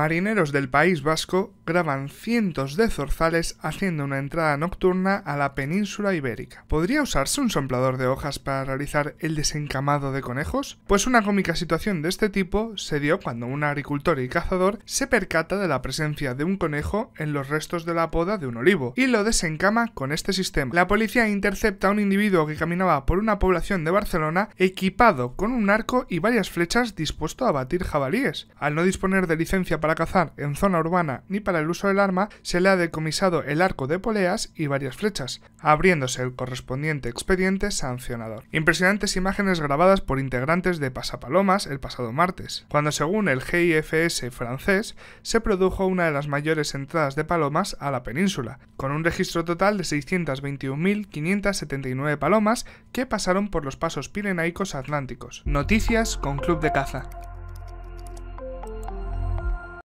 marineros del País Vasco graban cientos de zorzales haciendo una entrada nocturna a la península ibérica. ¿Podría usarse un soplador de hojas para realizar el desencamado de conejos? Pues una cómica situación de este tipo se dio cuando un agricultor y cazador se percata de la presencia de un conejo en los restos de la poda de un olivo y lo desencama con este sistema. La policía intercepta a un individuo que caminaba por una población de Barcelona equipado con un arco y varias flechas dispuesto a batir jabalíes. Al no disponer de licencia para cazar en zona urbana ni para el uso del arma, se le ha decomisado el arco de poleas y varias flechas, abriéndose el correspondiente expediente sancionador. Impresionantes imágenes grabadas por integrantes de Pasapalomas el pasado martes, cuando según el GIFS francés se produjo una de las mayores entradas de palomas a la península, con un registro total de 621.579 palomas que pasaron por los pasos pirenaicos atlánticos. Noticias con Club de Caza.